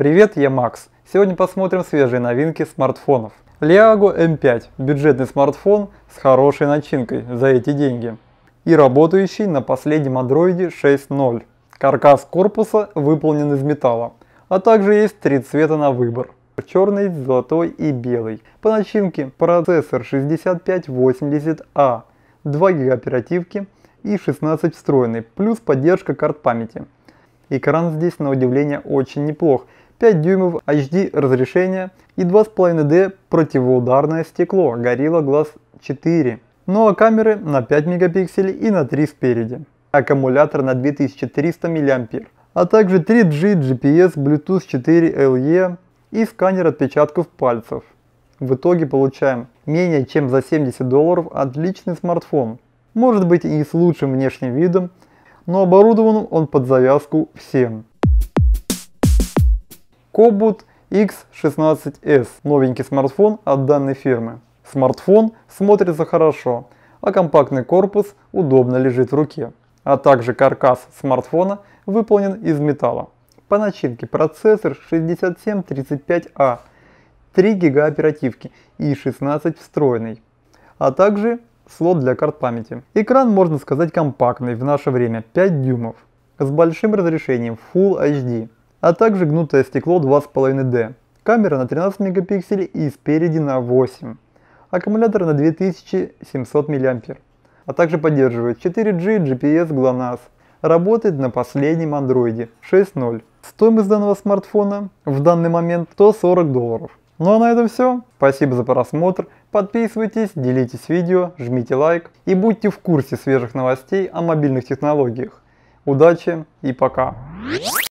Привет, я Макс. Сегодня посмотрим свежие новинки смартфонов. Leago M5 – бюджетный смартфон с хорошей начинкой за эти деньги и работающий на последнем Android 6.0. Каркас корпуса выполнен из металла, а также есть три цвета на выбор – черный, золотой и белый. По начинке процессор 6580A, 2 ГБ оперативки и 16 встроенный, плюс поддержка карт памяти. Экран здесь на удивление очень неплох – 5 дюймов HD разрешения и 2.5D противоударное стекло Gorilla Glass 4. Ну а камеры на 5 мегапикселей и на 3 спереди. Аккумулятор на 2300 мА. А также 3G GPS Bluetooth 4 LE и сканер отпечатков пальцев. В итоге получаем менее чем за 70 долларов отличный смартфон. Может быть и с лучшим внешним видом, но оборудован он под завязку всем. Cobut X16s, новенький смартфон от данной фирмы. Смартфон смотрится хорошо, а компактный корпус удобно лежит в руке. А также каркас смартфона выполнен из металла. По начинке процессор 6735 a 3 гига оперативки и 16 встроенный, а также слот для карт памяти. Экран можно сказать компактный в наше время 5 дюймов с большим разрешением Full HD а также гнутое стекло 2.5D, камера на 13 мегапикселей и спереди на 8, аккумулятор на 2700 миллиампер. а также поддерживает 4G GPS GLONASS, работает на последнем андроиде 6.0. Стоимость данного смартфона в данный момент 140 долларов. Ну а на этом все. Спасибо за просмотр. Подписывайтесь, делитесь видео, жмите лайк и будьте в курсе свежих новостей о мобильных технологиях. Удачи и пока!